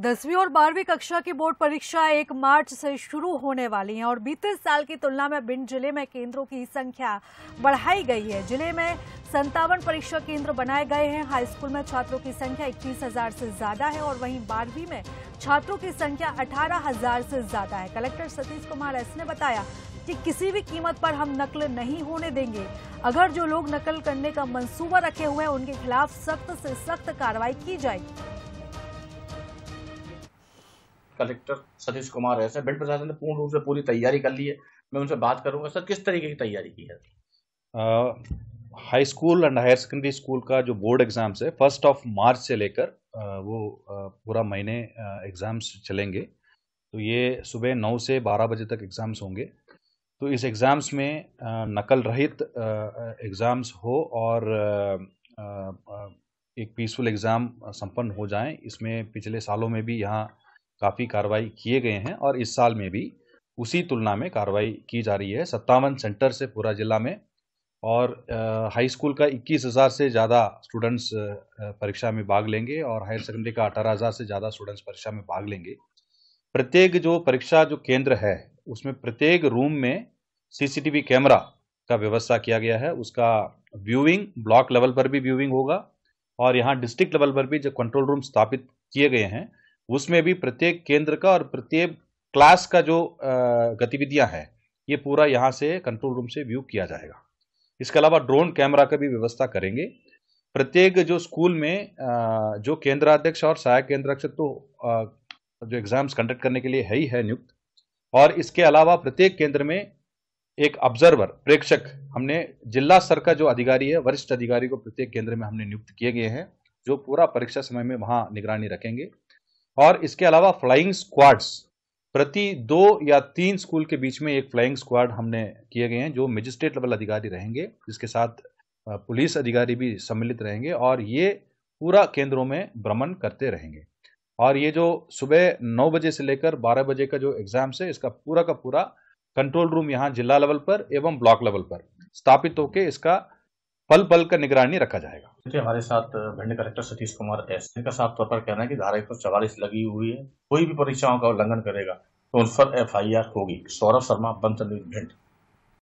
दसवीं और बारहवीं कक्षा की बोर्ड परीक्षा एक मार्च से शुरू होने वाली है और बीते साल की तुलना में भिंड जिले में केंद्रों की संख्या बढ़ाई गई है जिले में संतावन परीक्षा केंद्र बनाए गए हैं हाई स्कूल में छात्रों की संख्या इक्कीस हजार से ज्यादा है और वहीं बारहवीं में छात्रों की संख्या अठारह हजार से ज्यादा है कलेक्टर सतीश कुमार एस ने बताया कि किसी भी कीमत पर हम नकल नहीं होने देंगे अगर जो लोग नकल करने का मंसूबा रखे हुए हैं उनके खिलाफ सख्त से सख्त कार्रवाई की जाएगी कलेक्टर सतीश कुमार है सर भिंड प्रशासन ने पूर्ण रूप से पूरी तैयारी कर ली है मैं उनसे बात करूंगा सर किस तरीके की तैयारी की है high school and higher secondary school का जो बोर्ड एग्ज़ाम्स है फर्स्ट ऑफ मार्च से लेकर वो पूरा महीने एग्ज़ाम्स चलेंगे तो ये सुबह नौ से बारह बजे तक एग्ज़ाम्स होंगे तो इस एग्ज़ाम्स में नकल रहित एग्ज़ाम्स हो और एक पीसफुल एग्ज़ाम संपन्न हो जाए इसमें पिछले सालों में भी यहाँ काफ़ी कार्रवाई किए गए हैं और इस साल में भी उसी तुलना में कार्रवाई की जा रही है सत्तावन सेंटर से पूरा जिला में और हाई स्कूल का इक्कीस हज़ार से ज़्यादा स्टूडेंट्स परीक्षा में भाग लेंगे और हायर सेकेंडरी का अठारह हज़ार से ज़्यादा स्टूडेंट्स परीक्षा में भाग लेंगे प्रत्येक जो परीक्षा जो केंद्र है उसमें प्रत्येक रूम में सीसीटीवी कैमरा का व्यवस्था किया गया है उसका व्यूइंग ब्लॉक लेवल पर भी व्यूइंग होगा और यहाँ डिस्ट्रिक्ट लेवल पर भी जो कंट्रोल रूम स्थापित किए गए हैं उसमें भी प्रत्येक केंद्र का और प्रत्येक क्लास का जो गतिविधियां हैं ये पूरा यहाँ से कंट्रोल रूम से व्यू किया जाएगा इसके अलावा ड्रोन कैमरा का भी व्यवस्था करेंगे प्रत्येक जो स्कूल में जो केंद्राध्यक्ष और सहायक केंद्राध्यक्ष तो जो एग्जाम्स कंडक्ट करने के लिए है ही है नियुक्त और इसके अलावा प्रत्येक केंद्र में एक ऑब्जर्वर प्रेक्षक हमने जिला स्तर का जो अधिकारी है वरिष्ठ अधिकारी को प्रत्येक केंद्र में हमने नियुक्त किए गए हैं जो पूरा परीक्षा समय में वहाँ निगरानी रखेंगे और इसके अलावा फ्लाइंग स्क्वाड्स प्रति दो या तीन स्कूल के बीच में एक फ्लाइंग स्क्वाड हमने किए गए हैं जो मजिस्ट्रेट लेवल अधिकारी रहेंगे जिसके साथ पुलिस अधिकारी भी सम्मिलित रहेंगे और ये पूरा केंद्रों में भ्रमण करते रहेंगे और ये जो सुबह नौ बजे से लेकर बारह बजे का जो एग्जाम्स है इसका पूरा का पूरा कंट्रोल रूम यहाँ जिला लेवल पर एवं ब्लॉक लेवल पर स्थापित होकर इसका पल पल का निगरानी रखा जाएगा देखिए हमारे साथ भिंड कलेक्टर सतीश कुमार एस का साफ तौर पर कहना है कि धारा एक सौ चवालीस लगी हुई है कोई भी परीक्षाओं का उल्लंघन करेगा तो उन पर एफ होगी सौरभ शर्मा बंसल भिंड